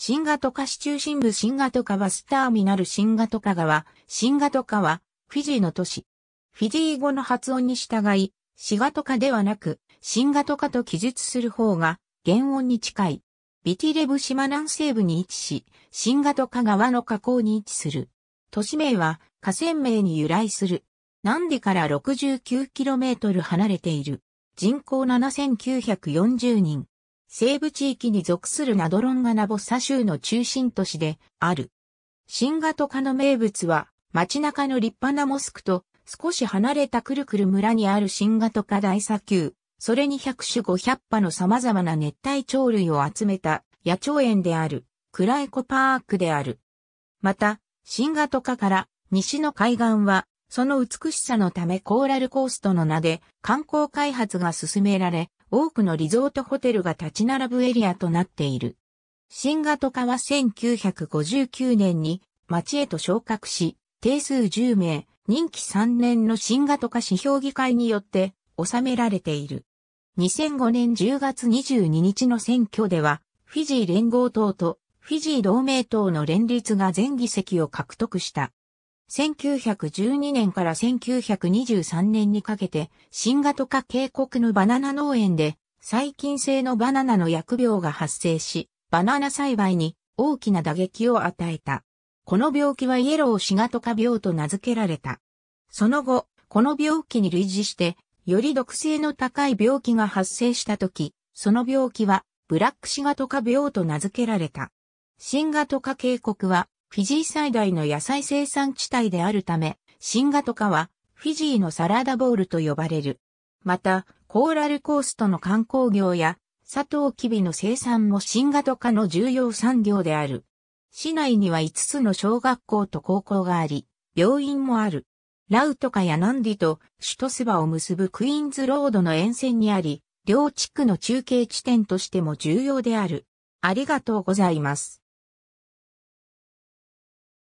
新型化市中心部新型化バスターミナル新型川は、新型は、フィジーの都市。フィジー語の発音に従い、シガトカではなく、新型化と記述する方が、原音に近い。ビティレブ島南西部に位置し、新型化川の河口に位置する。都市名は河川名に由来する。南でから6 9トル離れている。人口7940人。西部地域に属するナドロンガナボサ州の中心都市である。新型化の名物は街中の立派なモスクと少し離れたくるくる村にある新型化大砂丘、それに100種500羽の様々な熱帯鳥類を集めた野鳥園である、クライコパークである。また、新型化から西の海岸はその美しさのためコーラルコーストの名で観光開発が進められ、多くのリゾートホテルが立ち並ぶエリアとなっている。新型化は1959年に町へと昇格し、定数10名、任期3年の新型化指標議会によって収められている。2005年10月22日の選挙では、フィジー連合党とフィジー同盟党の連立が全議席を獲得した。1912年から1923年にかけて、新型化渓谷のバナナ農園で、細菌性のバナナの薬病が発生し、バナナ栽培に大きな打撃を与えた。この病気はイエローシガトカ病と名付けられた。その後、この病気に類似して、より毒性の高い病気が発生した時、その病気はブラックシガトカ病と名付けられた。新型化渓谷はフィジー最大の野菜生産地帯であるため、新型化はフィジーのサラダボールと呼ばれる。また、コーラルコーストの観光業や、サトウキビの生産も新型化の重要産業である。市内には5つの小学校と高校があり、病院もある。ラウトカやナンディと首都スバを結ぶクイーンズロードの沿線にあり、両地区の中継地点としても重要である。ありがとうございます。